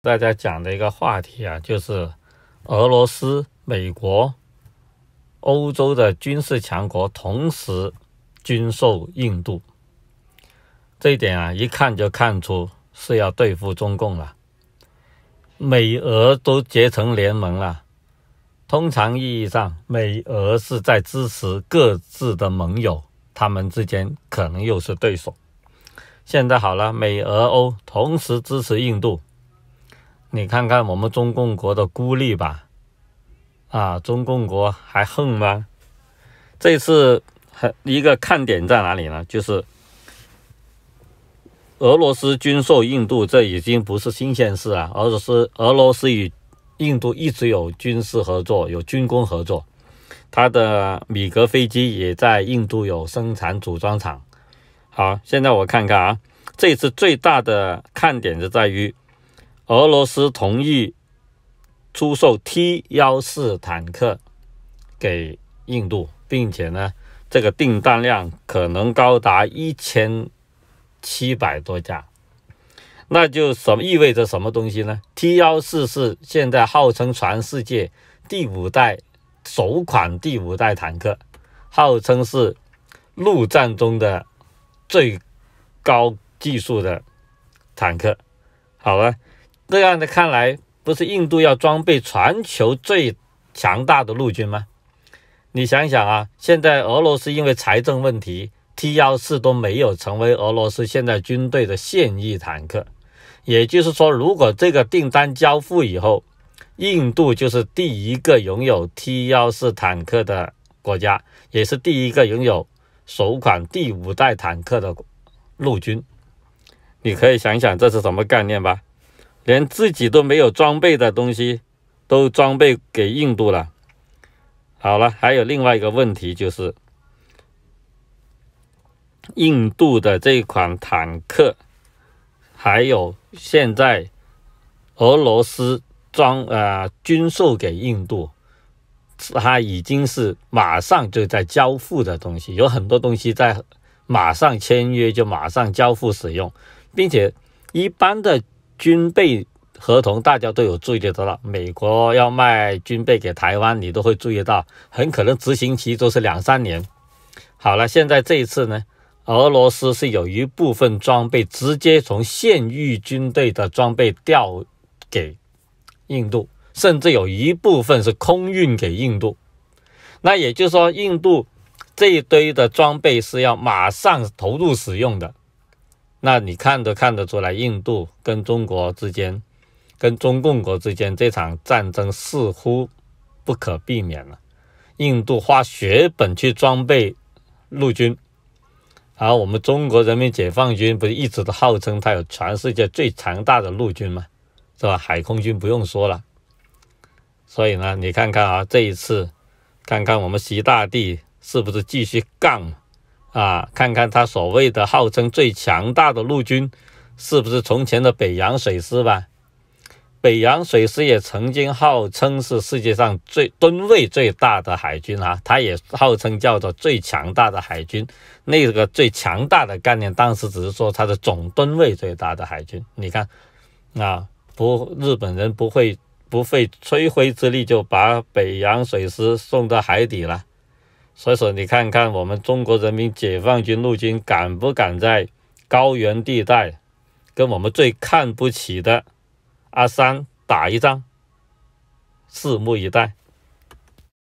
大家讲的一个话题啊，就是俄罗斯、美国、欧洲的军事强国同时军售印度，这一点啊，一看就看出是要对付中共了。美俄都结成联盟了，通常意义上，美俄是在支持各自的盟友，他们之间可能又是对手。现在好了，美俄欧同时支持印度。你看看我们中共国的孤立吧，啊，中共国还横吗？这次还一个看点在哪里呢？就是俄罗斯军售印度，这已经不是新鲜事啊，罗斯俄罗斯与印度一直有军事合作，有军工合作，它的米格飞机也在印度有生产组装厂。好，现在我看看啊，这次最大的看点是在于。俄罗斯同意出售 T 幺四坦克给印度，并且呢，这个订单量可能高达一千七百多架。那就什么意味着什么东西呢？T 幺四是现在号称全世界第五代首款第五代坦克，号称是陆战中的最高技术的坦克，好了，这样的看来，不是印度要装备全球最强大的陆军吗？你想想啊，现在俄罗斯因为财政问题，T14 都没有成为俄罗斯现在军队的现役坦克。也就是说，如果这个订单交付以后，印度就是第一个拥有 T14 坦克的国家，也是第一个拥有首款第五代坦克的陆军。你可以想想，这是什么概念吧？连自己都没有装备的东西，都装备给印度了。好了，还有另外一个问题就是，印度的这款坦克，还有现在俄罗斯装呃军售给印度，它已经是马上就在交付的东西，有很多东西在马上签约就马上交付使用，并且一般的。军备合同，大家都有注意得到，美国要卖军备给台湾，你都会注意到，很可能执行期都是两三年。好了，现在这一次呢，俄罗斯是有一部分装备直接从现役军队的装备调给印度，甚至有一部分是空运给印度。那也就是说，印度这一堆的装备是要马上投入使用的。那你看都看得出来，印度跟中国之间，跟中共国之间这场战争似乎不可避免了。印度花血本去装备陆军，而我们中国人民解放军不是一直都号称它有全世界最强大的陆军吗？是吧？海空军不用说了。所以呢，你看看啊，这一次看看我们习大帝是不是继续干？啊，看看他所谓的号称最强大的陆军，是不是从前的北洋水师吧？北洋水师也曾经号称是世界上最吨位最大的海军啊，它也号称叫做最强大的海军。那个最强大的概念，当时只是说它的总吨位最大的海军。你看，啊，不日本人不会不费吹灰之力就把北洋水师送到海底了。所以说，你看看我们中国人民解放军陆军敢不敢在高原地带跟我们最看不起的阿三打一仗？拭目以待。